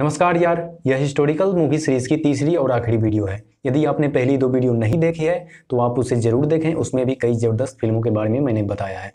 नमस्कार यार यह हिस्टोरिकल मूवी सीरीज़ की तीसरी और आखिरी वीडियो है यदि आपने पहली दो वीडियो नहीं देखी है तो आप उसे ज़रूर देखें उसमें भी कई ज़बरदस्त फिल्मों के बारे में मैंने बताया है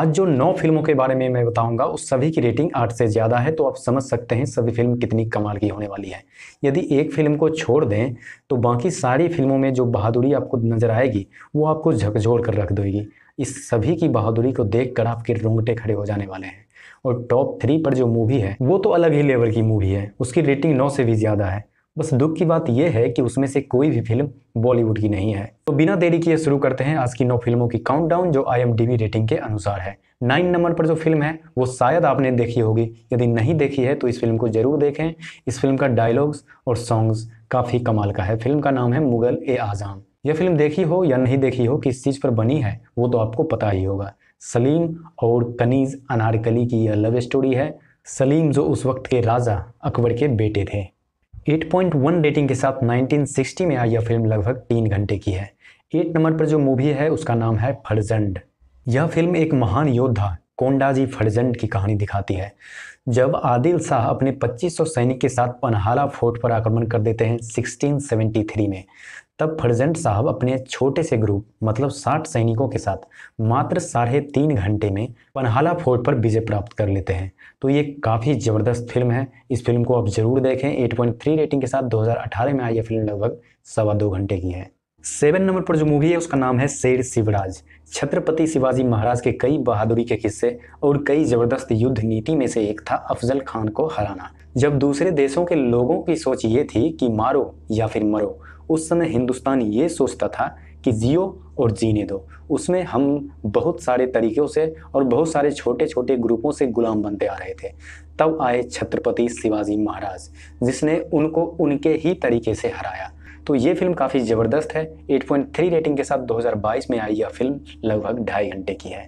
आज जो नौ फिल्मों के बारे में मैं बताऊंगा उस सभी की रेटिंग आठ से ज़्यादा है तो आप समझ सकते हैं सभी फिल्म कितनी कमाल की होने वाली है यदि एक फिल्म को छोड़ दें तो बाकी सारी फिल्मों में जो बहादुरी आपको नज़र आएगी वो आपको झकझोर कर रख देगी इस सभी की बहादुरी को देख आपके रोंगटे खड़े हो जाने वाले हैं और टॉप थ्री पर जो मूवी है वो तो अलग ही लेवल की मूवी है उसकी रेटिंग नौ से भी ज़्यादा है बस दुख की बात यह है कि उसमें से कोई भी फिल्म बॉलीवुड की नहीं है तो बिना देरी किए शुरू करते हैं आज की नौ फिल्मों की काउंटडाउन जो आईएमडीबी रेटिंग के अनुसार है नाइन नंबर पर जो फिल्म है वो शायद आपने देखी होगी यदि नहीं देखी है तो इस फिल्म को जरूर देखें इस फिल्म का डायलॉग्स और सॉन्ग्स काफ़ी कमाल का है फिल्म का नाम है मुगल ए आज़ाम यह फिल्म देखी हो या नहीं देखी हो किस चीज़ पर बनी है वो तो आपको पता ही होगा सलीम और कनीज़ अनारकली की यह लव स्टोरी है सलीम जो उस वक्त के राजा अकबर के बेटे थे 8.1 रेटिंग के साथ 1960 में आई यह फिल्म लगभग तीन घंटे की है एट नंबर पर जो मूवी है उसका नाम है फर्जंड यह फिल्म एक महान योद्धा कोंडाजी फर्जंड की कहानी दिखाती है जब आदिल शाह अपने 2500 सैनिक के साथ पनहाला फोर्ट पर आक्रमण कर देते हैं 1673 में तब फर्जेंट साहब अपने छोटे से ग्रुप मतलब 60 सैनिकों के साथ मात्र साढ़े तीन घंटे में पनहाला फोर्ट पर विजय प्राप्त कर लेते हैं तो ये काफ़ी ज़बरदस्त फिल्म है इस फिल्म को आप ज़रूर देखें 8.3 रेटिंग के साथ 2018 में आई ये फिल्म लगभग सवा दो घंटे की है सेवन नंबर पर जो मूवी है उसका नाम है शेर शिवराज छत्रपति शिवाजी महाराज के कई बहादुरी के किस्से और कई जबरदस्त युद्ध नीति में से एक था अफजल खान को हराना जब दूसरे देशों के लोगों की सोच ये थी कि मारो या फिर मरो उस समय हिंदुस्तान ये सोचता था कि जियो और जीने दो उसमें हम बहुत सारे तरीक़ों से और बहुत सारे छोटे छोटे ग्रुपों से गुलाम बनते आ रहे थे तब आए छत्रपति शिवाजी महाराज जिसने उनको उनके ही तरीके से हराया तो ये फिल्म काफ़ी ज़बरदस्त है 8.3 रेटिंग के साथ 2022 में आई यह फिल्म लगभग ढाई घंटे की है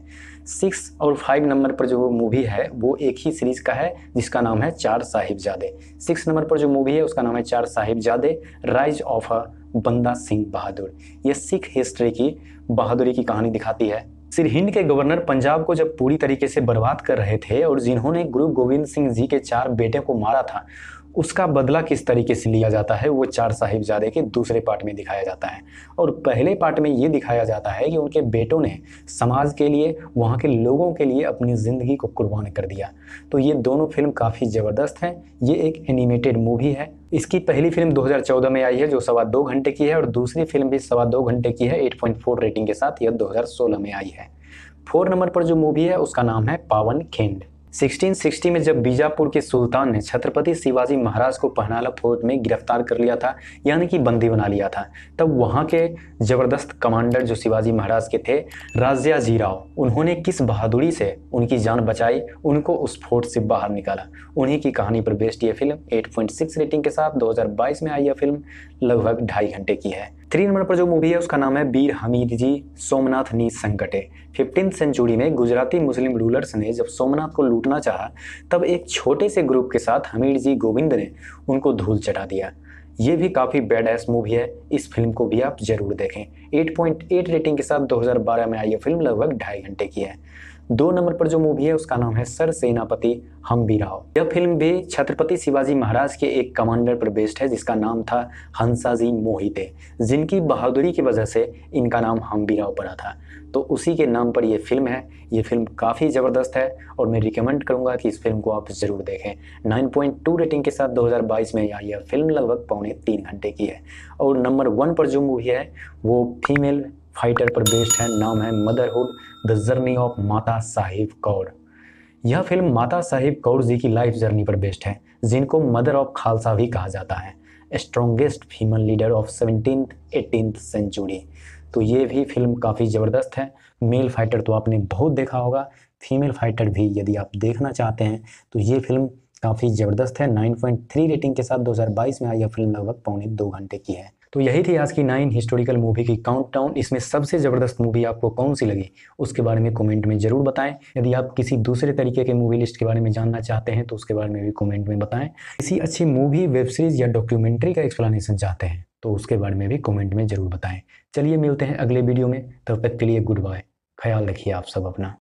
सिक्स और फाइव नंबर पर जो मूवी है वो एक ही सीरीज़ का है जिसका नाम है चार साहिब जादे सिक्स नंबर पर जो मूवी है उसका नाम है चार साहिब जादे राइज ऑफ अ बंदा सिंह बहादुर ये सिख हिस्ट्री की बहादुरी की कहानी दिखाती है सिर सिरहिंद के गवर्नर पंजाब को जब पूरी तरीके से बर्बाद कर रहे थे और जिन्होंने गुरु गोविंद सिंह जी के चार बेटे को मारा था उसका बदला किस तरीके से लिया जाता है वो चार साहिबजादे के दूसरे पार्ट में दिखाया जाता है और पहले पार्ट में ये दिखाया जाता है कि उनके बेटों ने समाज के लिए वहाँ के लोगों के लिए अपनी ज़िंदगी को कुर्बान कर दिया तो ये दोनों फिल्म काफ़ी ज़बरदस्त हैं ये एक एनिमेटेड मूवी है इसकी पहली फिल्म 2014 में आई है जो सवा दो घंटे की है और दूसरी फिल्म भी सवा दो घंटे की है 8.4 रेटिंग के साथ यह 2016 में आई है फोर नंबर पर जो मूवी है उसका नाम है पावन खेंड 1660 में जब बीजापुर के सुल्तान ने छत्रपति शिवाजी महाराज को पहनाला फोर्ट में गिरफ्तार कर लिया था यानी कि बंदी बना लिया था तब वहाँ के ज़बरदस्त कमांडर जो शिवाजी महाराज के थे राजाजी राव उन्होंने किस बहादुरी से उनकी जान बचाई उनको उस फोर्ट से बाहर निकाला उन्हीं की कहानी पर बेस्ट ये फिल्म 8.6 रेटिंग के साथ 2022 में आई यह फिल्म लगभग ढाई घंटे की है थ्री नंबर पर जो मूवी है उसका नाम है बीर हमीद जी सोमनाथ नी संकटे फिफ्टीन सेंचुरी में गुजराती मुस्लिम रूलर्स ने जब सोमनाथ को लूटना चाहा तब एक छोटे से ग्रुप के साथ हमीर जी गोविंद ने उनको धूल चटा दिया ये भी काफ़ी बेड एस मूवी है इस फिल्म को भी आप जरूर देखें 8.8 रेटिंग के साथ 2012 में आई ये फिल्म लगभग ढाई घंटे की है दो नंबर पर जो मूवी है उसका नाम है सर सेनापति हम भी राव यह फिल्म भी छत्रपति शिवाजी महाराज के एक कमांडर पर बेस्ड है जिसका नाम था हंसाजी मोहिते जिनकी बहादुरी की वजह से इनका नाम हम भी राव पड़ा था तो उसी के नाम पर यह फिल्म है ये फिल्म काफ़ी ज़बरदस्त है और मैं रिकमेंड करूँगा कि इस फिल्म को आप ज़रूर देखें 9.2 रेटिंग के साथ 2022 में यह फिल्म लगभग पौने तीन घंटे की है और नंबर वन पर जो मूवी है वो फीमेल फाइटर पर बेस्ड है नाम है मदरहुड द जर्नी ऑफ माता साहिब कौर यह फिल्म माता साहिब कौर जी की लाइफ जर्नी पर बेस्ड है जिनको मदर ऑफ खालसा भी कहा जाता है strongest female leader of seventeen eighteen century तो ये भी फिल्म काफ़ी ज़बरदस्त है मेल फाइटर तो आपने बहुत देखा होगा फीमेल फाइटर भी यदि आप देखना चाहते हैं तो ये फिल्म काफ़ी ज़बरदस्त है 9.3 रेटिंग के साथ 2022 में आई यह फिल्म लगभग पौने दो घंटे की है तो यही थी आज की नाइन हिस्टोरिकल मूवी की काउंटडाउन इसमें सबसे ज़बरदस्त मूवी आपको कौन सी लगी उसके बारे में कमेंट में ज़रूर बताएं यदि आप किसी दूसरे तरीके के मूवी लिस्ट के बारे में जानना चाहते हैं तो उसके बारे में भी कमेंट में बताएं किसी अच्छी मूवी वेब सीरीज़ या डॉक्यूमेंट्री का एक्सप्लेनेशन चाहते हैं तो उसके बारे में भी कॉमेंट में ज़रूर बताएं चलिए मिलते हैं अगले वीडियो में तब तक के लिए गुड बाय ख्याल रखिए आप सब अपना